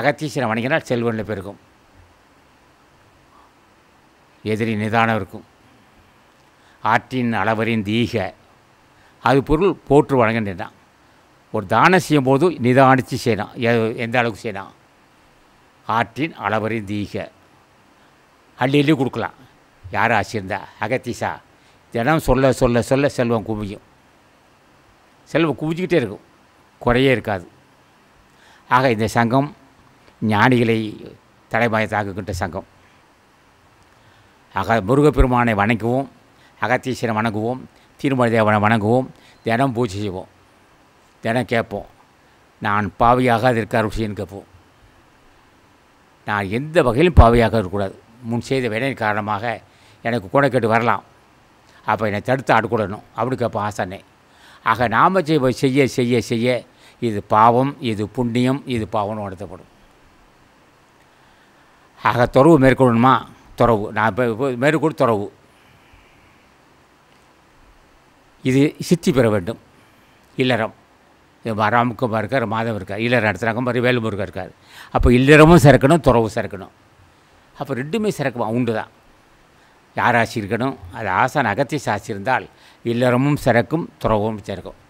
அகத்தீஸ்வரன் வணங்கினால் செல்வனில் பெருகும் எதிரி நிதானம் இருக்கும் ஆற்றின் அளவரின் தீக அது பொருள் போற்று வழங்குன்றான் ஒரு தானம் செய்யும் போது நிதானித்து செய்யலாம் எந்த அளவுக்கு செய்யலாம் ஆற்றின் அளவரின் தீக அள்ளி அள்ளி கொடுக்கலாம் யார் ஆசியிருந்தா அகத்தீசா தினம் சொல்ல சொல்ல சொல்ல செல்வம் குவியும் செல்வம் குவிச்சிக்கிட்டே இருக்கும் குறையே இருக்காது ஆக இந்த சங்கம் ஞானிகளை தலைமையத்தாக்குகின்ற சங்கம் அக முருகப்பெருமானை வணங்குவோம் அகத்தீஸ்வரன் வணங்குவோம் திருமலை தேவனை வணங்குவோம் தினம் பூஜை செய்வோம் தினம் கேட்போம் நான் பாவியாக அது அருள் செய்யன்னு கேட்போம் நான் எந்த வகையிலும் பாவியாக இருக்கக்கூடாது முன் செய்த வினையின் காரணமாக எனக்கு கூட கேட்டு வரலாம் அப்போ என்னை தடுத்து ஆடக்கூடணும் அப்படி கேட்போம் ஆசானே ஆக நாம் செய்ய செய்ய செய்ய இது பாவம் இது புண்ணியம் இது பாவம்னு நடத்தப்படும் ஆக துறவு மேற்கொள்ளணுமா துறவு நான் இப்போ மேற்கொண்டு துறவு இது சித்தி பெற வேண்டும் இல்லறம் ராமுக்கமாக இருக்கார் மாதவ இருக்கார் இல்லறம் நடத்துகிறாங்க மாதிரி வேலுமுருகா இருக்கார் அப்போ இல்லறமும் சிறக்கணும் துறவும் சிறக்கணும் அப்போ ரெண்டுமே சிறக்கணும் உண்டு தான் யார் ஆசி இருக்கணும் அது ஆசான் அகத்திய சாசி இருந்தால் இல்லறமும் சிறக்கும் துறவும் சிறக்கும்